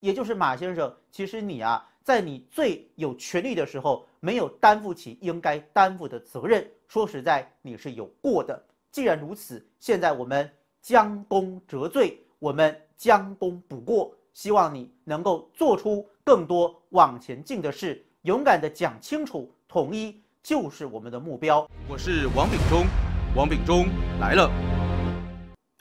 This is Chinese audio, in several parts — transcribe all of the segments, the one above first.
也就是马先生，其实你啊，在你最有权利的时候，没有担负起应该担负的责任。说实在，你是有过的。既然如此，现在我们将功折罪，我们将功补过，希望你能够做出更多往前进的事，勇敢的讲清楚，统一就是我们的目标。我是王秉忠，王秉忠来了。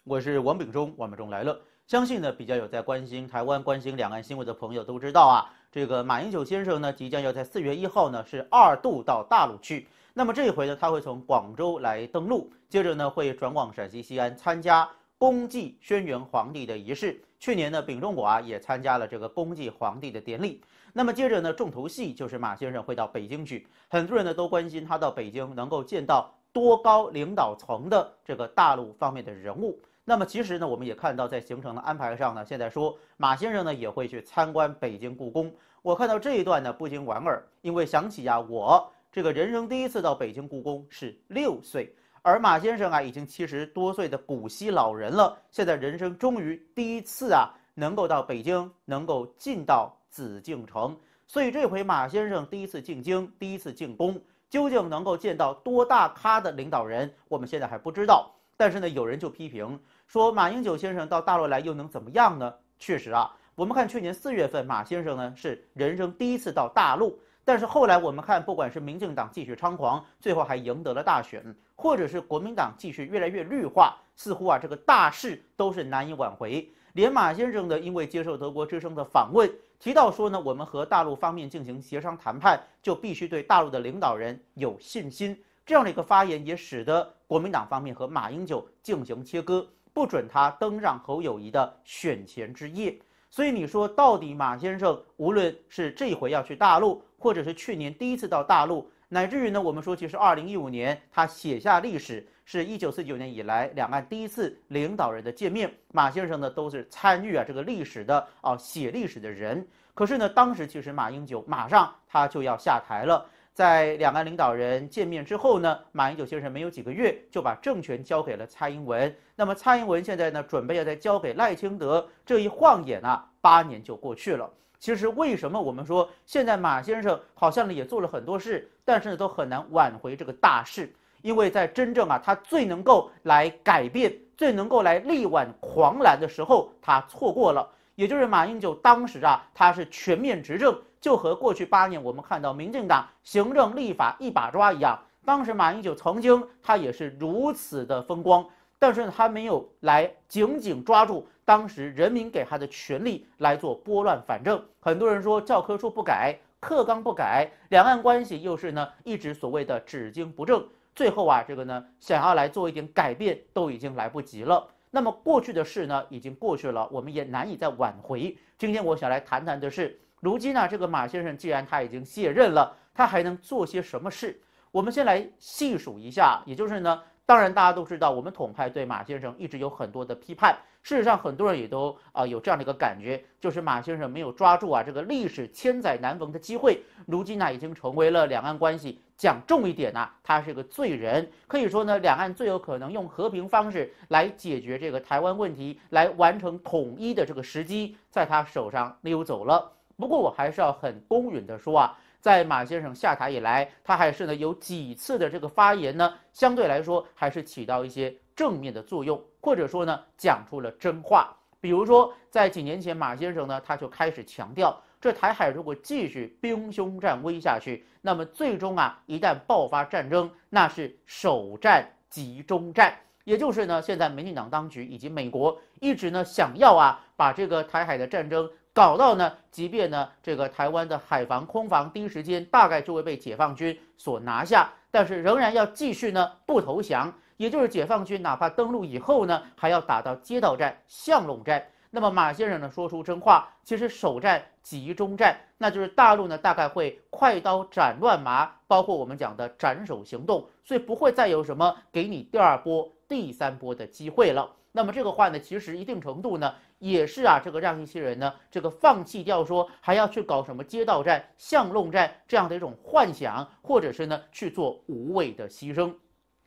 我是王秉忠，王秉忠来了。相信呢，比较有在关心台湾、关心两岸新闻的朋友都知道啊，这个马英九先生呢，即将要在四月一号呢，是二度到大陆去。那么这一回呢，他会从广州来登陆，接着呢，会转往陕西西安参加恭祭轩辕皇帝的仪式。去年呢，丙仲果啊也参加了这个恭祭皇帝的典礼。那么接着呢，重头戏就是马先生会到北京去。很多人呢都关心他到北京能够见到多高领导层的这个大陆方面的人物。那么其实呢，我们也看到在行程的安排上呢，现在说马先生呢也会去参观北京故宫。我看到这一段呢，不禁莞尔，因为想起呀，我这个人生第一次到北京故宫是六岁，而马先生啊已经七十多岁的古稀老人了，现在人生终于第一次啊能够到北京，能够进到紫禁城。所以这回马先生第一次进京，第一次进宫，究竟能够见到多大咖的领导人，我们现在还不知道。但是呢，有人就批评。说马英九先生到大陆来又能怎么样呢？确实啊，我们看去年四月份马先生呢是人生第一次到大陆，但是后来我们看，不管是民进党继续猖狂，最后还赢得了大选，或者是国民党继续越来越绿化，似乎啊这个大势都是难以挽回。连马先生呢，因为接受德国之声的访问，提到说呢，我们和大陆方面进行协商谈判，就必须对大陆的领导人有信心。这样的一个发言也使得国民党方面和马英九进行切割。不准他登上侯友谊的选前之夜，所以你说到底马先生，无论是这回要去大陆，或者是去年第一次到大陆，乃至于呢，我们说其实二零一五年他写下历史，是一九四九年以来两岸第一次领导人的见面，马先生呢都是参与啊这个历史的啊写历史的人。可是呢，当时其实马英九马上他就要下台了。在两岸领导人见面之后呢，马英九先生没有几个月就把政权交给了蔡英文。那么蔡英文现在呢，准备要再交给赖清德。这一晃眼啊，八年就过去了。其实为什么我们说现在马先生好像也做了很多事，但是呢都很难挽回这个大事，因为在真正啊，他最能够来改变、最能够来力挽狂澜的时候，他错过了。也就是马英九当时啊，他是全面执政。就和过去八年我们看到民进党行政立法一把抓一样，当时马英九曾经他也是如此的风光，但是呢他没有来紧紧抓住当时人民给他的权利来做拨乱反正。很多人说教科书不改，课纲不改，两岸关系又是呢一直所谓的只经不正，最后啊这个呢想要来做一点改变都已经来不及了。那么过去的事呢已经过去了，我们也难以再挽回。今天我想来谈谈的是。如今呢，这个马先生既然他已经卸任了，他还能做些什么事？我们先来细数一下。也就是呢，当然大家都知道，我们统派对马先生一直有很多的批判。事实上，很多人也都啊有这样的一个感觉，就是马先生没有抓住啊这个历史千载难逢的机会。如今呢，已经成为了两岸关系讲重一点呢，他是个罪人。可以说呢，两岸最有可能用和平方式来解决这个台湾问题、来完成统一的这个时机，在他手上溜走了。不过我还是要很公允的说啊，在马先生下台以来，他还是呢有几次的这个发言呢，相对来说还是起到一些正面的作用，或者说呢讲出了真话。比如说在几年前，马先生呢他就开始强调，这台海如果继续兵凶战危下去，那么最终啊一旦爆发战争，那是首战集中战，也就是呢现在民进党当局以及美国一直呢想要啊把这个台海的战争。搞到呢，即便呢这个台湾的海防、空防第一时间大概就会被解放军所拿下，但是仍然要继续呢不投降，也就是解放军哪怕登陆以后呢，还要打到街道战、巷弄战。那么马先生呢说出真话，其实首战、集中战，那就是大陆呢大概会快刀斩乱麻，包括我们讲的斩首行动，所以不会再有什么给你第二波、第三波的机会了。那么这个话呢，其实一定程度呢。也是啊，这个让一些人呢，这个放弃掉说还要去搞什么街道战、巷弄战这样的一种幻想，或者是呢去做无谓的牺牲。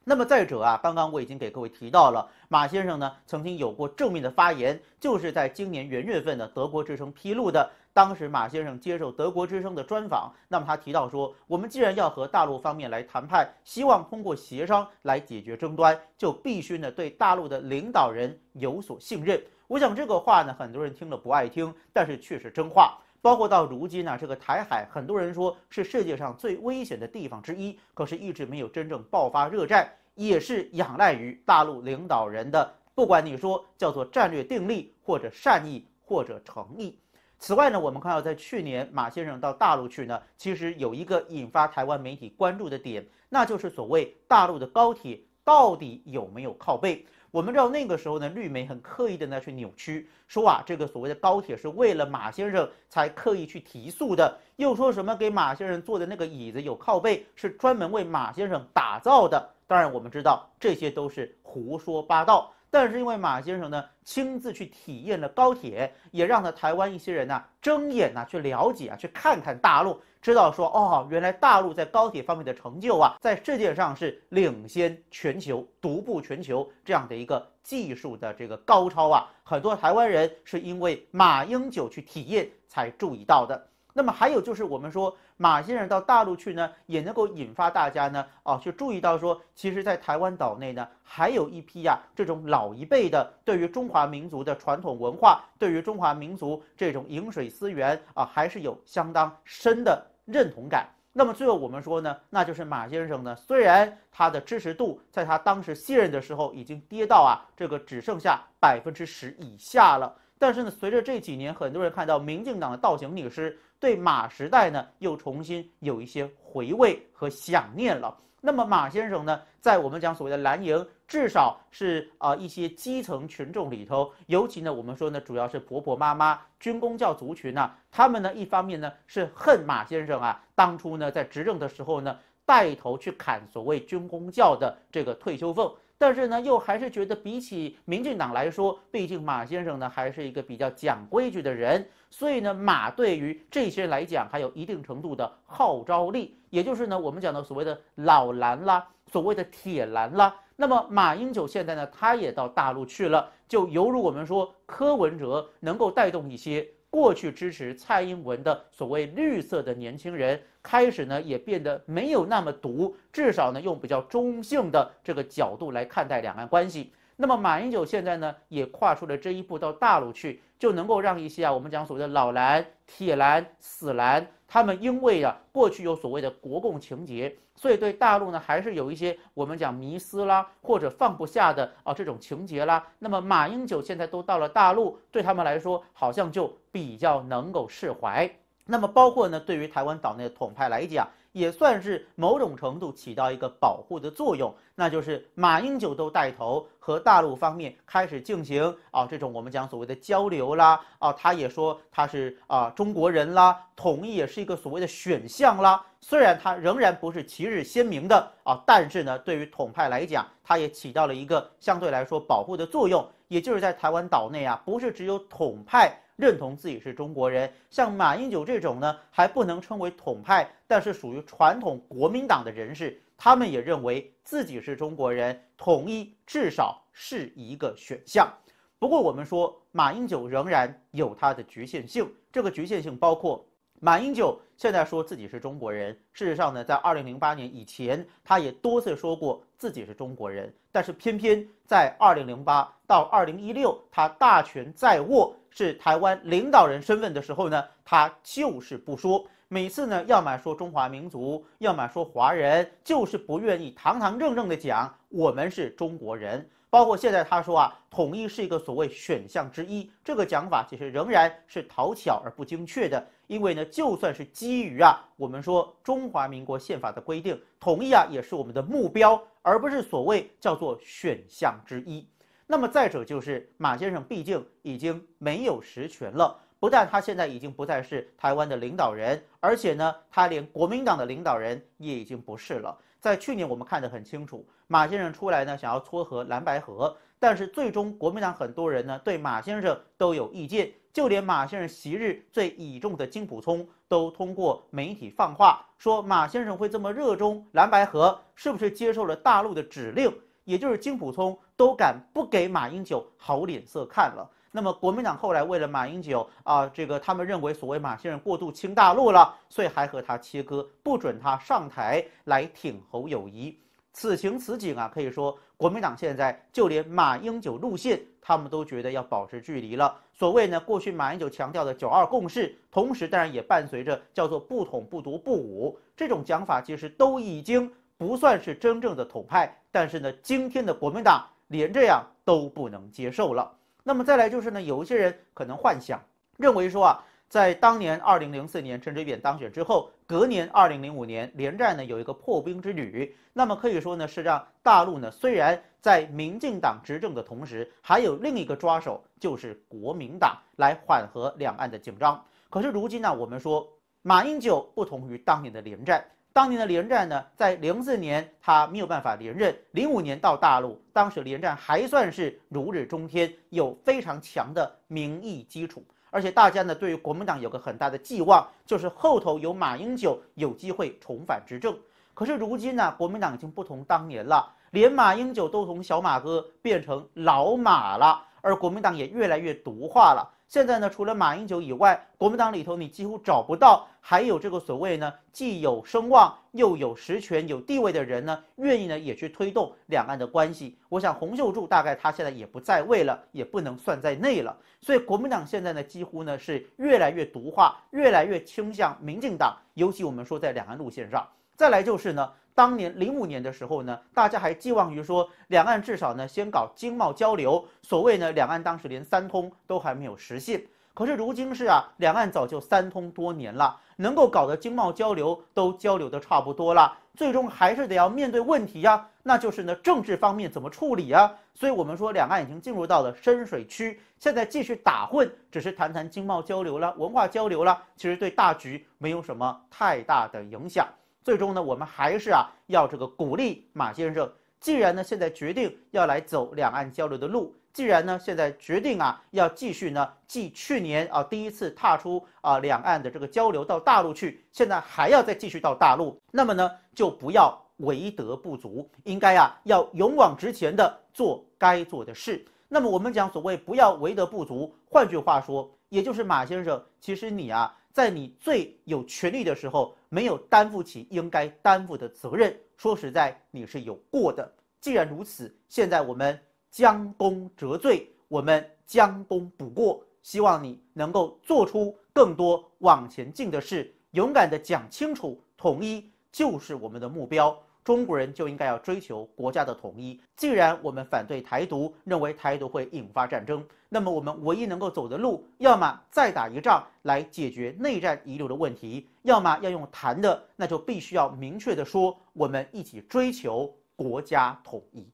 那么再者啊，刚刚我已经给各位提到了，马先生呢曾经有过正面的发言，就是在今年元月份呢，《德国之声》披露的，当时马先生接受《德国之声》的专访，那么他提到说，我们既然要和大陆方面来谈判，希望通过协商来解决争端，就必须呢对大陆的领导人有所信任。我想这个话呢，很多人听了不爱听，但是却是真话。包括到如今呢，这个台海，很多人说是世界上最危险的地方之一，可是，一直没有真正爆发热战，也是仰赖于大陆领导人的，不管你说叫做战略定力，或者善意，或者诚意。此外呢，我们看到在去年马先生到大陆去呢，其实有一个引发台湾媒体关注的点，那就是所谓大陆的高铁到底有没有靠背。我们知道那个时候呢，绿媒很刻意的呢去扭曲，说啊，这个所谓的高铁是为了马先生才刻意去提速的，又说什么给马先生坐的那个椅子有靠背，是专门为马先生打造的。当然，我们知道这些都是胡说八道。但是因为马先生呢亲自去体验了高铁，也让他台湾一些人呢睁眼呢去了解啊，去看看大陆。知道说哦，原来大陆在高铁方面的成就啊，在世界上是领先全球、独步全球这样的一个技术的这个高超啊。很多台湾人是因为马英九去体验才注意到的。那么还有就是，我们说马先生到大陆去呢，也能够引发大家呢啊去注意到说，其实，在台湾岛内呢，还有一批呀这种老一辈的，对于中华民族的传统文化，对于中华民族这种饮水思源啊，还是有相当深的。认同感。那么最后我们说呢，那就是马先生呢，虽然他的支持度在他当时卸任的时候已经跌到啊，这个只剩下百分之十以下了，但是呢，随着这几年很多人看到民进党的倒行逆施，对马时代呢又重新有一些回味和想念了。那么马先生呢，在我们讲所谓的蓝营，至少是啊一些基层群众里头，尤其呢我们说呢，主要是婆婆妈妈、军工教族群呢，他们呢一方面呢是恨马先生啊，当初呢在执政的时候呢带头去砍所谓军工教的这个退休俸，但是呢又还是觉得比起民进党来说，毕竟马先生呢还是一个比较讲规矩的人，所以呢马对于这些人来讲还有一定程度的号召力。也就是呢，我们讲的所谓的老蓝啦，所谓的铁蓝啦。那么马英九现在呢，他也到大陆去了，就犹如我们说柯文哲能够带动一些过去支持蔡英文的所谓绿色的年轻人，开始呢也变得没有那么毒，至少呢用比较中性的这个角度来看待两岸关系。那么马英九现在呢，也跨出了这一步到大陆去，就能够让一些啊，我们讲所谓的老蓝、铁蓝、死蓝，他们因为啊过去有所谓的国共情结，所以对大陆呢还是有一些我们讲迷思啦，或者放不下的啊这种情结啦。那么马英九现在都到了大陆，对他们来说好像就比较能够释怀。那么包括呢，对于台湾岛内的统派来讲。也算是某种程度起到一个保护的作用，那就是马英九都带头和大陆方面开始进行啊这种我们讲所谓的交流啦啊，他也说他是啊中国人啦，统一也是一个所谓的选项啦。虽然他仍然不是旗帜鲜明的啊，但是呢，对于统派来讲，他也起到了一个相对来说保护的作用，也就是在台湾岛内啊，不是只有统派。认同自己是中国人，像马英九这种呢，还不能称为统派，但是属于传统国民党的人士，他们也认为自己是中国人，统一至少是一个选项。不过我们说马英九仍然有他的局限性，这个局限性包括马英九现在说自己是中国人，事实上呢，在二零零八年以前，他也多次说过自己是中国人，但是偏偏在二零零八到二零一六，他大权在握。是台湾领导人身份的时候呢，他就是不说。每次呢，要么说中华民族，要么说华人，就是不愿意堂堂正正的讲我们是中国人。包括现在他说啊，统一是一个所谓选项之一，这个讲法其实仍然是讨巧而不精确的。因为呢，就算是基于啊，我们说中华民国宪法的规定，统一啊也是我们的目标，而不是所谓叫做选项之一。那么再者就是，马先生毕竟已经没有实权了。不但他现在已经不再是台湾的领导人，而且呢，他连国民党的领导人也已经不是了。在去年，我们看得很清楚，马先生出来呢，想要撮合蓝白河，但是最终国民党很多人呢，对马先生都有意见。就连马先生昔日最倚重的金普聪，都通过媒体放话说，马先生会这么热衷蓝白河，是不是接受了大陆的指令？也就是金普聪都敢不给马英九好脸色看了。那么国民党后来为了马英九啊，这个他们认为所谓马先生过度亲大陆了，所以还和他切割，不准他上台来挺侯友谊。此情此景啊，可以说国民党现在就连马英九路线，他们都觉得要保持距离了。所谓呢，过去马英九强调的“九二共识”，同时当然也伴随着叫做“不统、不独、不武”这种讲法，其实都已经。不算是真正的统派，但是呢，今天的国民党连这样都不能接受了。那么再来就是呢，有一些人可能幻想认为说啊，在当年二零零四年陈水扁当选之后，隔年二零零五年连战呢有一个破冰之旅，那么可以说呢是让大陆呢虽然在民进党执政的同时，还有另一个抓手就是国民党来缓和两岸的紧张。可是如今呢，我们说马英九不同于当年的连战。当年的连战呢，在零四年他没有办法连任，零五年到大陆，当时连战还算是如日中天，有非常强的民意基础，而且大家呢对于国民党有个很大的寄望，就是后头有马英九有机会重返执政。可是如今呢，国民党已经不同当年了，连马英九都从小马哥变成老马了，而国民党也越来越毒化了。现在呢，除了马英九以外，国民党里头你几乎找不到还有这个所谓呢既有声望又有实权有地位的人呢，愿意呢也去推动两岸的关系。我想洪秀柱大概他现在也不在位了，也不能算在内了。所以国民党现在呢，几乎呢是越来越独化，越来越倾向民进党，尤其我们说在两岸路线上。再来就是呢。当年零五年的时候呢，大家还寄望于说，两岸至少呢先搞经贸交流。所谓呢，两岸当时连三通都还没有实现。可是如今是啊，两岸早就三通多年了，能够搞的经贸交流都交流的差不多了，最终还是得要面对问题呀，那就是呢政治方面怎么处理啊？所以我们说，两岸已经进入到了深水区，现在继续打混，只是谈谈经贸交流了，文化交流了，其实对大局没有什么太大的影响。最终呢，我们还是啊要这个鼓励马先生。既然呢现在决定要来走两岸交流的路，既然呢现在决定啊要继续呢继去年啊第一次踏出啊两岸的这个交流到大陆去，现在还要再继续到大陆，那么呢就不要为德不足，应该啊要勇往直前的做该做的事。那么我们讲所谓不要为德不足，换句话说，也就是马先生，其实你啊。在你最有权利的时候，没有担负起应该担负的责任，说实在，你是有过的。既然如此，现在我们将功折罪，我们将功补过，希望你能够做出更多往前进的事，勇敢的讲清楚，统一就是我们的目标。中国人就应该要追求国家的统一。既然我们反对台独，认为台独会引发战争，那么我们唯一能够走的路，要么再打一仗来解决内战遗留的问题，要么要用谈的，那就必须要明确的说，我们一起追求国家统一。